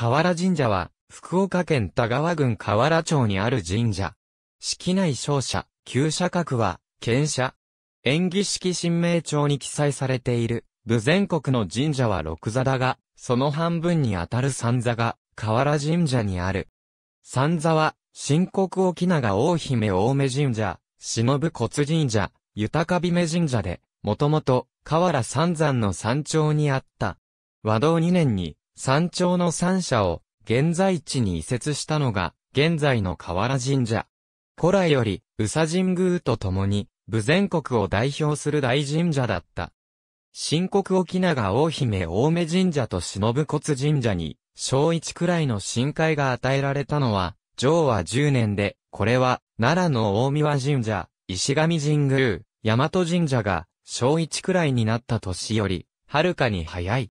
河原神社は、福岡県田川郡河原町にある神社。式内勝者、旧社格は、県社。演技式神明帳に記載されている、部全国の神社は六座だが、その半分にあたる三座が、河原神社にある。三座は、新国沖長大姫大目神社、忍骨神社、豊か姫神社で、もともと、河原三山の山頂にあった。和道2年に、山頂の三社を現在地に移設したのが、現在の河原神社。古来より、宇佐神宮と共に、武全国を代表する大神社だった。新国沖長大姫大目神社と忍骨神社に、小一くらいの深海が与えられたのは、上和10年で、これは、奈良の大宮神社、石上神宮、大和神社が、小一くらいになった年より、はるかに早い。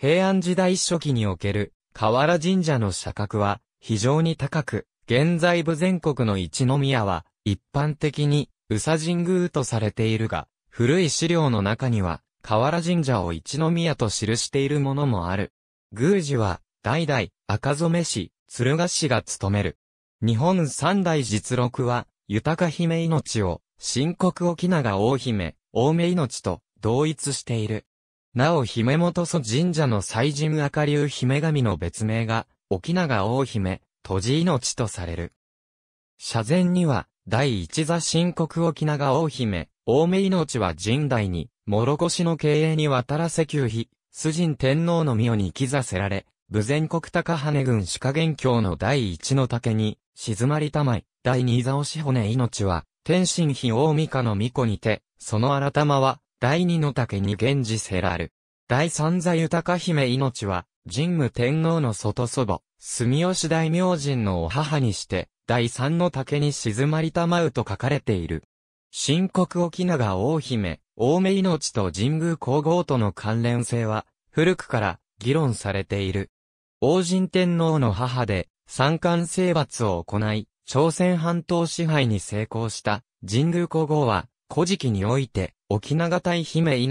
平安時代初期における河原神社の社格は非常に高く、現在部全国の一宮は一般的に宇佐神宮とされているが、古い資料の中には河原神社を一宮と記しているものもある。宮司は代々赤染め市、鶴ヶ市が務める。日本三大実録は、豊姫命を、新国沖永大姫、大目命と同一している。なお姫本祖神社の祭神赤龍姫神の別名が、沖永大姫、閉じ命とされる。社前には、第一座新国沖永大姫、大目命は神代に、諸越の経営に渡らせ旧妃、主人天皇の御代に帰座せられ、武前国高羽郡鹿元教の第一の竹に、静まりたまい、第二座押し骨命は、天神妃大御家の御子にて、その新玉は、第二の竹に源氏せらる。第三座豊姫命は、神武天皇の外祖母、住吉大明神のお母にして、第三の竹に静まりたまうと書かれている。新国沖永大姫、大目命と神宮皇后との関連性は、古くから議論されている。王神天皇の母で、三冠征伐を行い、朝鮮半島支配に成功した、神宮皇后は、古事記において、沖永隊姫命、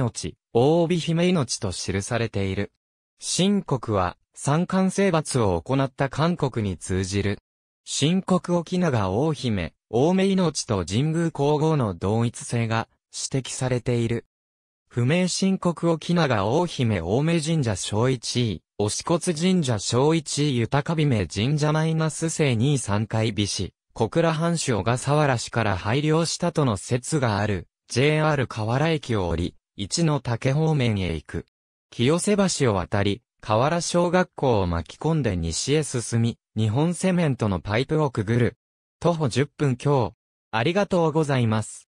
大帯姫命と記されている。新国は、三冠征伐を行った韓国に通じる。新国沖永大姫、大目命と神宮皇后の同一性が指摘されている。不明新国沖永大姫大目神社小一位、押骨神社小一位豊姫神社マイナス生2位三回美子、小倉藩主小笠原氏から配慮したとの説がある。JR 河原駅を降り、一の竹方面へ行く。清瀬橋を渡り、河原小学校を巻き込んで西へ進み、日本セメントのパイプをくぐる。徒歩10分強。ありがとうございます。